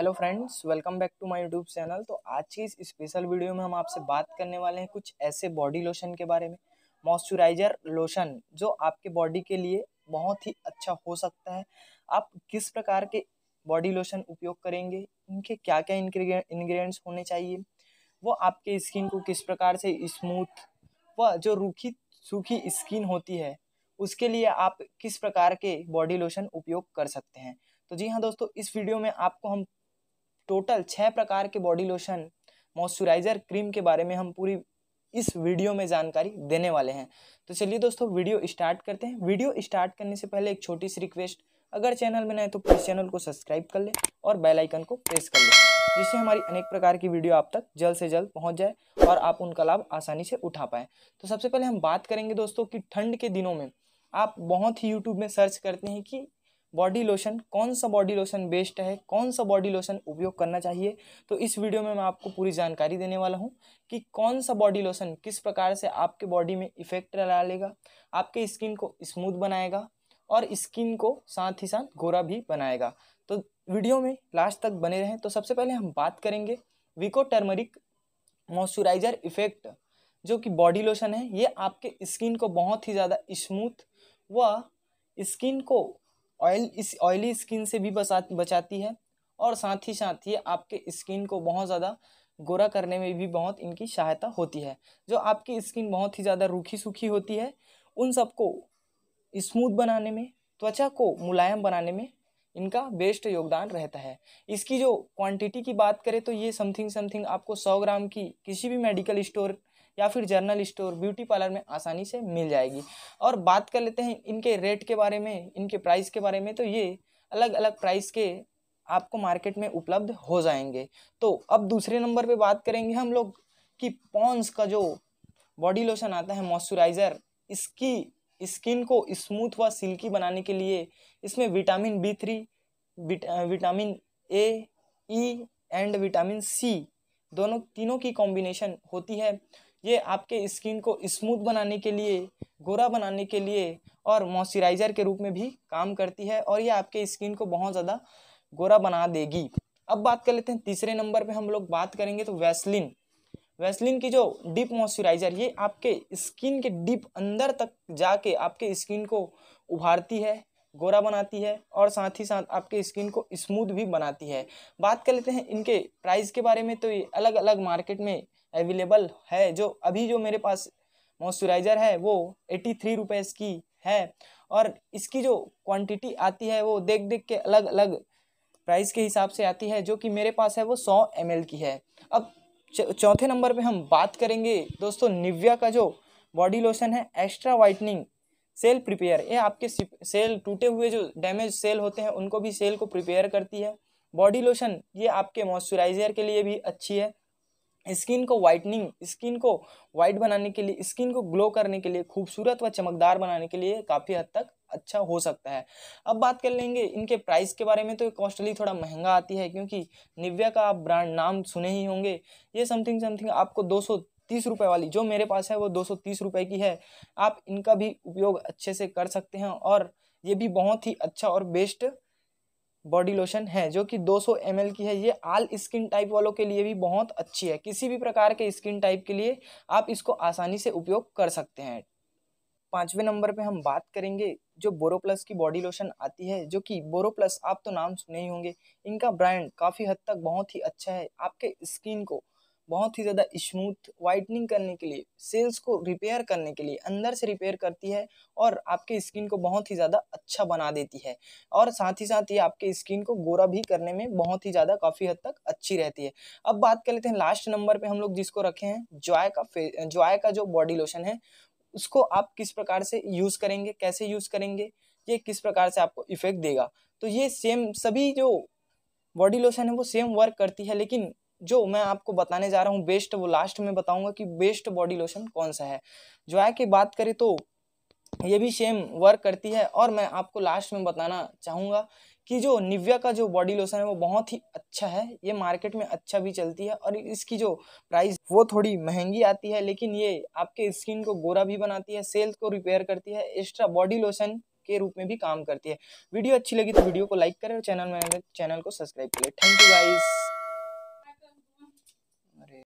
hello friends welcome back to my YouTube channel तो आज की इस स्पेशल वीडियो में हम आपसे बात करने वाले हैं कुछ ऐसे बॉडी लोशन के बारे में मॉइस्चराइजर लोशन जो आपके बॉडी के लिए बहुत ही अच्छा हो सकता है आप किस प्रकार के बॉडी लोशन उपयोग करेंगे इनके क्या क्या इन्ग्रीडियंट्स होने चाहिए वो आपके स्किन को किस प्रकार से स्मूथ व जो रूखी सूखी स्किन होती है उसके लिए आप किस प्रकार के बॉडी लोशन उपयोग कर सकते हैं तो जी हाँ दोस्तों इस वीडियो में आपको हम टोटल छः प्रकार के बॉडी लोशन मॉइस्चराइजर क्रीम के बारे में हम पूरी इस वीडियो में जानकारी देने वाले हैं तो चलिए दोस्तों वीडियो स्टार्ट करते हैं वीडियो स्टार्ट करने से पहले एक छोटी सी रिक्वेस्ट अगर चैनल में नए तो प्लीज़ चैनल को सब्सक्राइब कर लें और बेल आइकन को प्रेस कर लें जिससे हमारी अनेक प्रकार की वीडियो आप तक जल्द से जल्द पहुंच जाए और आप उनका लाभ आसानी से उठा पाएँ तो सबसे पहले हम बात करेंगे दोस्तों कि ठंड के दिनों में आप बहुत ही यूट्यूब में सर्च करते हैं कि बॉडी लोशन कौन सा बॉडी लोशन बेस्ट है कौन सा बॉडी लोशन उपयोग करना चाहिए तो इस वीडियो में मैं आपको पूरी जानकारी देने वाला हूँ कि कौन सा बॉडी लोशन किस प्रकार से आपके बॉडी में इफेक्ट लेगा आपके स्किन को स्मूथ बनाएगा और स्किन को साथ ही साथ गोरा भी बनाएगा तो वीडियो में लास्ट तक बने रहें तो सबसे पहले हम बात करेंगे विको टर्मरिक मॉइस्चराइजर इफेक्ट जो कि बॉडी लोशन है ये आपके स्किन को बहुत ही ज़्यादा स्मूथ व स्किन को ऑयल इस ऑयली स्किन से भी बचा बचाती है और साथ ही साथ ही आपके स्किन को बहुत ज़्यादा गोरा करने में भी बहुत इनकी सहायता होती है जो आपकी स्किन बहुत ही ज़्यादा रूखी सूखी होती है उन सबको स्मूथ बनाने में त्वचा को मुलायम बनाने में इनका बेस्ट योगदान रहता है इसकी जो क्वांटिटी की बात करें तो ये समथिंग समथिंग आपको सौ ग्राम की किसी भी मेडिकल स्टोर या फिर जर्नल स्टोर ब्यूटी पार्लर में आसानी से मिल जाएगी और बात कर लेते हैं इनके रेट के बारे में इनके प्राइस के बारे में तो ये अलग अलग प्राइस के आपको मार्केट में उपलब्ध हो जाएंगे तो अब दूसरे नंबर पे बात करेंगे हम लोग कि पॉन्स का जो बॉडी लोशन आता है मॉइस्चराइज़र इसकी स्किन को स्मूथ व सिल्की बनाने के लिए इसमें vitamin B three with vitamin A E and vitamin C दोनों तीनों की कॉम्बिनेशन होती है ये आपके स्किन को स्मूथ बनाने के लिए गोरा बनाने के लिए और मॉइस्चराइज़र के रूप में भी काम करती है और ये आपके स्किन को बहुत ज़्यादा गोरा बना देगी अब बात कर लेते हैं तीसरे नंबर पे हम लोग बात करेंगे तो वैसलिन वैसलिन की जो डीप मॉइस्चराइज़र ये आपके स्किन के डीप अंदर तक जाके आपके स्किन को उभारती है गोरा बनाती है और साथ ही साथ आपके स्किन को स्मूथ भी बनाती है बात कर लेते हैं इनके प्राइस के बारे में तो ये अलग अलग मार्केट में अवेलेबल है जो अभी जो मेरे पास मॉइस्चराइज़र है वो एट्टी थ्री रुपीज़ की है और इसकी जो क्वांटिटी आती है वो देख देख के अलग अलग प्राइस के हिसाब से आती है जो कि मेरे पास है वो सौ एम की है अब चौथे नंबर पे हम बात करेंगे दोस्तों निविया का जो बॉडी लोशन है एक्स्ट्रा वाइटनिंग सेल प्रिपेयर ये आपके सेल टूटे हुए जो डैमेज सेल होते हैं उनको भी सेल को प्रिपेयर करती है बॉडी लोशन ये आपके मॉइस्चराइज़र के लिए भी अच्छी है स्किन को वाइटनिंग स्किन को वाइट बनाने के लिए स्किन को ग्लो करने के लिए खूबसूरत व चमकदार बनाने के लिए काफ़ी हद तक अच्छा हो सकता है अब बात कर लेंगे इनके प्राइस के बारे में तो कॉस्टली थोड़ा महंगा आती है क्योंकि निव्या का आप ब्रांड नाम सुने ही होंगे ये समथिंग समथिंग आपको दो सौ तीस रुपये वाली जो मेरे पास है वो दो सौ तीस रुपये की है आप इनका भी उपयोग अच्छे से कर सकते हैं और ये भी बहुत ही अच्छा और बेस्ट बॉडी लोशन है जो कि 200 सौ की है ये आल स्किन टाइप वालों के लिए भी बहुत अच्छी है किसी भी प्रकार के स्किन टाइप के लिए आप इसको आसानी से उपयोग कर सकते हैं पाँचवें नंबर पे हम बात करेंगे जो बोरोप्लस की बॉडी लोशन आती है जो कि बोरोप्लस आप तो नाम सुने ही होंगे इनका ब्रांड काफ़ी हद तक बहुत ही अच्छा है आपके स्किन को बहुत ही ज़्यादा स्मूथ वाइटनिंग करने के लिए सेल्स को रिपेयर करने के लिए अंदर से रिपेयर करती है और आपके स्किन को बहुत ही ज़्यादा अच्छा बना देती है और साथ ही साथ ये आपके स्किन को गोरा भी करने में बहुत ही ज़्यादा काफ़ी हद तक अच्छी रहती है अब बात कर लेते हैं लास्ट नंबर पर हम लोग जिसको रखे हैं जॉय का फे जॉय का जो बॉडी लोशन है उसको आप किस प्रकार से यूज़ करेंगे कैसे यूज़ करेंगे ये किस प्रकार से आपको इफेक्ट देगा तो ये सेम सभी जो बॉडी लोशन है वो सेम वर्क करती है लेकिन जो मैं आपको बताने जा रहा हूँ बेस्ट वो लास्ट में बताऊंगा कि बेस्ट बॉडी लोशन कौन सा है है की बात करें तो ये भी सेम वर्क करती है और मैं आपको लास्ट में बताना चाहूँगा कि जो निविया का जो बॉडी लोशन है वो बहुत ही अच्छा है ये मार्केट में अच्छा भी चलती है और इसकी जो प्राइस वो थोड़ी महंगी आती है लेकिन ये आपके स्किन को गोरा भी बनाती है सेल्स को रिपेयर करती है एक्स्ट्रा बॉडी लोशन के रूप में भी काम करती है वीडियो अच्छी लगी तो वीडियो को लाइक करें और चैनल में चैनल तो को सब्सक्राइब करें थैंक यू गाइज़